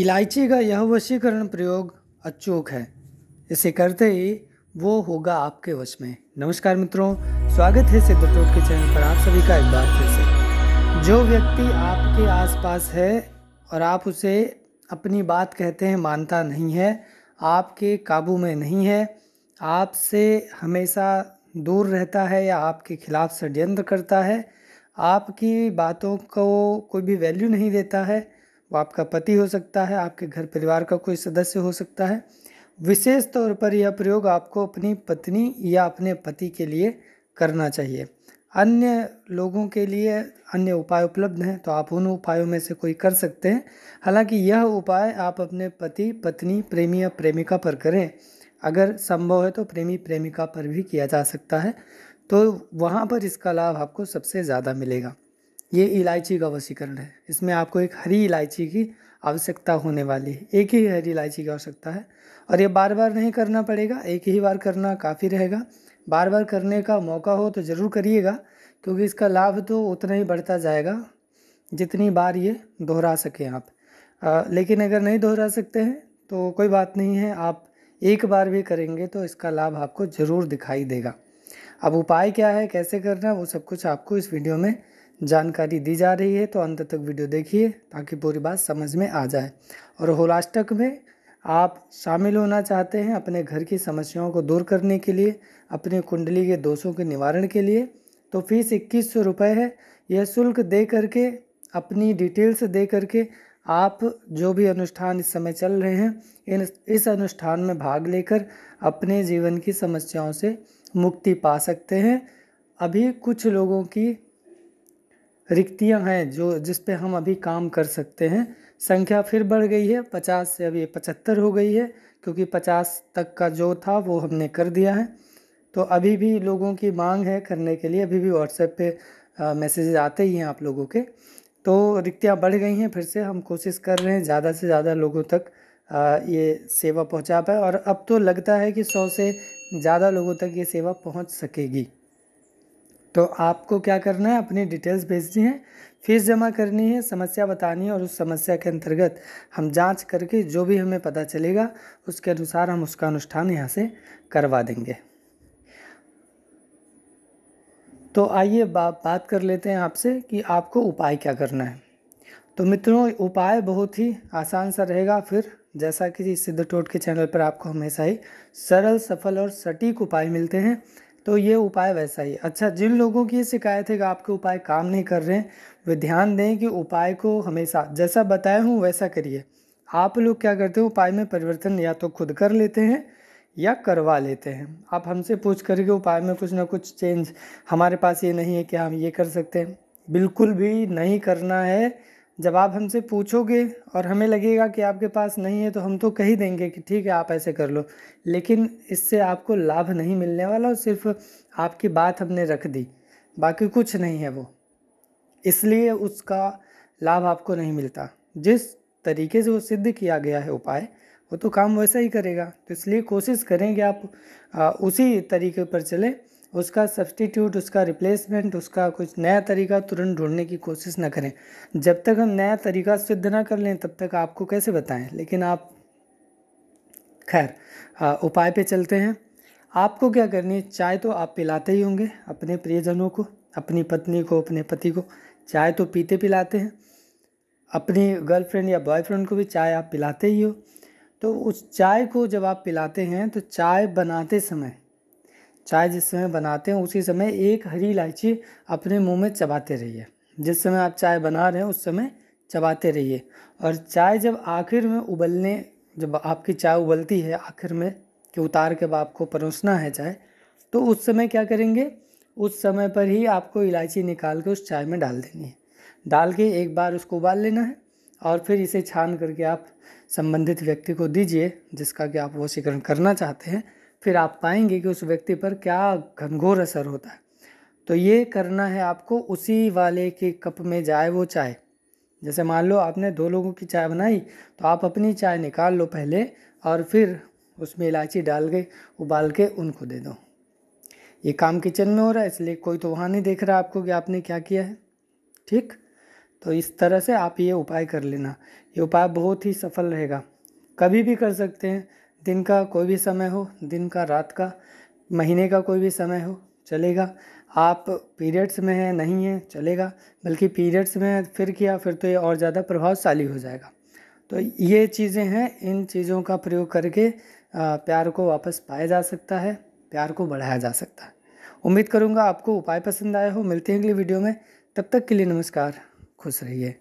इलायची का यह वशीकरण प्रयोग अचूक है इसे करते ही वो होगा आपके वश में नमस्कार मित्रों स्वागत है सिद्ध टोट के चैनल पर आप सभी का एक बार फिर से जो व्यक्ति आपके आसपास है और आप उसे अपनी बात कहते हैं मानता नहीं है आपके काबू में नहीं है आपसे हमेशा दूर रहता है या आपके खिलाफ षडयंत्र करता है आपकी बातों को कोई भी वैल्यू नहीं देता है वो आपका पति हो सकता है आपके घर परिवार का कोई सदस्य हो सकता है विशेष तौर पर यह प्रयोग आपको अपनी पत्नी या अपने पति के लिए करना चाहिए अन्य लोगों के लिए अन्य उपाय उपलब्ध हैं तो आप उन उपायों में से कोई कर सकते हैं हालांकि यह उपाय आप अपने पति पत्नी प्रेमी या प्रेमिका पर करें अगर संभव है तो प्रेमी प्रेमिका पर भी किया जा सकता है तो वहाँ पर इसका लाभ आपको सबसे ज़्यादा मिलेगा ये इलायची का वसीकरण है इसमें आपको एक हरी इलायची की आवश्यकता होने वाली है एक ही हरी इलायची की आवश्यकता है और ये बार बार नहीं करना पड़ेगा एक ही बार करना काफ़ी रहेगा बार बार करने का मौका हो तो ज़रूर करिएगा क्योंकि इसका लाभ तो उतना ही बढ़ता जाएगा जितनी बार ये दोहरा सकें आप आ, लेकिन अगर नहीं दोहरा सकते हैं तो कोई बात नहीं है आप एक बार भी करेंगे तो इसका लाभ आपको ज़रूर दिखाई देगा अब उपाय क्या है कैसे करना है वो सब कुछ आपको इस वीडियो में जानकारी दी जा रही है तो अंत तक वीडियो देखिए ताकि पूरी बात समझ में आ जाए और होलास्टक में आप शामिल होना चाहते हैं अपने घर की समस्याओं को दूर करने के लिए अपनी कुंडली के दोषों के निवारण के लिए तो फीस इक्कीस सौ रुपये है यह शुल्क दे करके अपनी डिटेल्स दे करके आप जो भी अनुष्ठान इस समय चल रहे हैं इन इस अनुष्ठान में भाग लेकर अपने जीवन की समस्याओं से मुक्ति पा सकते हैं अभी कुछ लोगों की रिक्तियाँ हैं जो जिस पे हम अभी काम कर सकते हैं संख्या फिर बढ़ गई है पचास से अभी पचहत्तर हो गई है क्योंकि पचास तक का जो था वो हमने कर दिया है तो अभी भी लोगों की मांग है करने के लिए अभी भी व्हाट्सएप पे मैसेजेज आते ही हैं आप लोगों के तो रिक्तियाँ बढ़ गई हैं फिर से हम कोशिश कर रहे हैं ज़्यादा से ज़्यादा लोगों तक आ, ये सेवा पहुँचा पाए और अब तो लगता है कि सौ से ज़्यादा लोगों तक ये सेवा पहुँच सकेगी तो आपको क्या करना है अपनी डिटेल्स भेजनी है फीस जमा करनी है समस्या बतानी है और उस समस्या के अंतर्गत हम जांच करके जो भी हमें पता चलेगा उसके अनुसार हम उसका अनुष्ठान यहाँ से करवा देंगे तो आइए बात बात कर लेते हैं आपसे कि आपको उपाय क्या करना है तो मित्रों उपाय बहुत ही आसान सा रहेगा फिर जैसा कि सिद्ध टोट के चैनल पर आपको हमेशा ही सरल सफल और सटीक उपाय मिलते हैं तो ये उपाय वैसा ही अच्छा जिन लोगों की ये शिकायत है कि आपके उपाय काम नहीं कर रहे हैं वे ध्यान दें कि उपाय को हमेशा जैसा बताया हूँ वैसा करिए आप लोग क्या करते हो उपाय में परिवर्तन या तो खुद कर लेते हैं या करवा लेते हैं आप हमसे पूछ करके उपाय में कुछ ना कुछ चेंज हमारे पास ये नहीं है कि हम ये कर सकते हैं बिल्कुल भी नहीं करना है जब आप हमसे पूछोगे और हमें लगेगा कि आपके पास नहीं है तो हम तो कह ही देंगे कि ठीक है आप ऐसे कर लो लेकिन इससे आपको लाभ नहीं मिलने वाला और सिर्फ आपकी बात हमने रख दी बाकी कुछ नहीं है वो इसलिए उसका लाभ आपको नहीं मिलता जिस तरीके से वो सिद्ध किया गया है उपाय वो तो काम वैसा ही करेगा तो इसलिए कोशिश करें कि आप उसी तरीके पर चलें उसका सब्सटीट्यूट उसका रिप्लेसमेंट उसका कुछ नया तरीका तुरंत ढूंढने की कोशिश ना करें जब तक हम नया तरीका सिद्ध ना कर लें तब तक आपको कैसे बताएं लेकिन आप खैर उपाय पे चलते हैं आपको क्या करनी है चाय तो आप पिलाते ही होंगे अपने प्रियजनों को अपनी पत्नी को अपने पति को चाय तो पीते पिलाते हैं अपनी गर्लफ्रेंड या बॉयफ्रेंड को भी चाय आप पिलाते ही हो तो उस चाय को जब आप पिलाते हैं तो चाय बनाते समय चाय जिस समय बनाते हैं उसी समय एक हरी इलायची अपने मुंह में चबाते रहिए जिस समय आप चाय बना रहे हैं उस समय चबाते रहिए और चाय जब आखिर में उबलने जब आपकी चाय उबलती है आखिर में कि उतार के आपको परोसना है चाय तो उस समय क्या करेंगे उस समय पर ही आपको इलायची निकाल के उस चाय में डाल देनी है डाल के एक बार उसको उबाल लेना है और फिर इसे छान करके आप संबंधित व्यक्ति को दीजिए जिसका कि आप वशीकरण करना चाहते हैं फिर आप पाएंगे कि उस व्यक्ति पर क्या घनघोर असर होता है तो ये करना है आपको उसी वाले के कप में जाए वो चाय जैसे मान लो आपने दो लोगों की चाय बनाई तो आप अपनी चाय निकाल लो पहले और फिर उसमें इलायची डाल के उबाल के उनको दे दो ये काम किचन में हो रहा है इसलिए कोई तो वहाँ नहीं देख रहा आपको कि आपने क्या किया है ठीक तो इस तरह से आप ये उपाय कर लेना ये उपाय बहुत ही सफल रहेगा कभी भी कर सकते हैं दिन का कोई भी समय हो दिन का रात का महीने का कोई भी समय हो चलेगा आप पीरियड्स में है नहीं है चलेगा बल्कि पीरियड्स में फिर किया फिर तो ये और ज़्यादा प्रभावशाली हो जाएगा तो ये चीज़ें हैं इन चीज़ों का प्रयोग करके प्यार को वापस पाया जा सकता है प्यार को बढ़ाया जा सकता है उम्मीद करूँगा आपको उपाय पसंद आए हो मिलते हैं अगली वीडियो में तब तक के लिए नमस्कार खुश रहिए